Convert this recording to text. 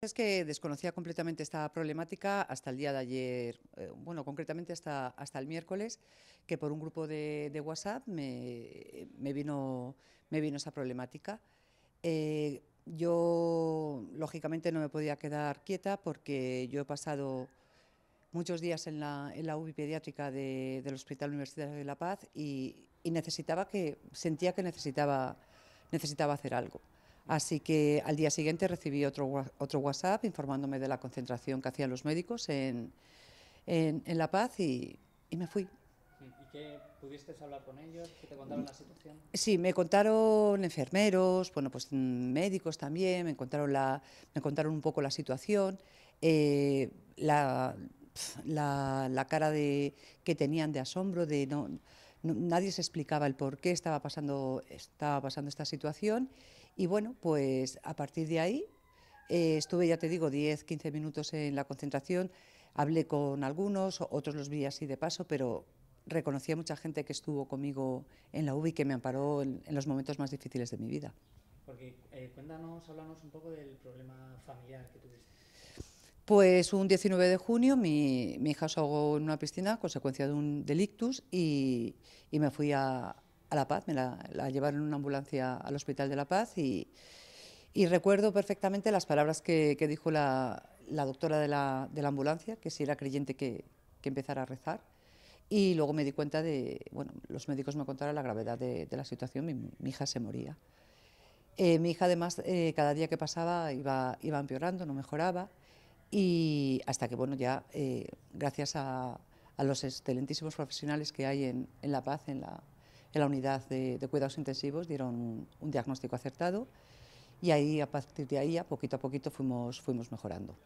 Es que desconocía completamente esta problemática hasta el día de ayer, eh, bueno, concretamente hasta, hasta el miércoles, que por un grupo de, WhatsApp me, vino, me vino esa problemática. Eh, yo, lógicamente, no me podía quedar quieta porque yo he pasado muchos días en la, en UBI pediátrica del Hospital Universitario de La Paz y, y necesitaba que, sentía que necesitaba, necesitaba hacer algo. Así que al día siguiente recibí otro, otro WhatsApp informándome de la concentración que hacían los médicos en, en, La Paz y, y me fui. ¿Y qué pudiste hablar con ellos? ¿Qué te contaron la situación? Sí, me contaron enfermeros, bueno, pues mm, médicos también, me contaron, la, me contaron un poco la situación, eh, la, la, la, cara de, que tenían de asombro, de no, nadie se explicaba el por qué estaba pasando, estaba pasando esta situación y bueno, pues a partir de ahí eh, estuve, ya te digo, 10, 15 minutos en la concentración, hablé con algunos, otros los vi así de paso, pero reconocí a mucha gente que estuvo conmigo en la UBI, que me amparó en, los momentos más difíciles de mi vida. Porque eh, cuéntanos, háblanos un poco del problema familiar que tuviste. Pues un 19 de junio mi, hija se ahogó en una piscina a consecuencia de un delictus y, y me fui a, a La Paz, me la, llevaron en una ambulancia al Hospital de La Paz y, y recuerdo perfectamente las palabras que, que dijo la, la doctora de la, de la, ambulancia, que si era creyente que, que, empezara a rezar. Y luego me di cuenta de, bueno, los médicos me contaron la gravedad de, la situación, mi, hija se moría. Eh, mi hija además eh, cada día que pasaba iba, iba empeorando, no mejoraba. Y hasta que, bueno, ya eh, gracias a, a, los excelentísimos profesionales que hay en, en La Paz, en la, la unidad de, cuidados intensivos dieron un, diagnóstico acertado y ahí, a partir de ahí, a poquito a poquito fuimos mejorando.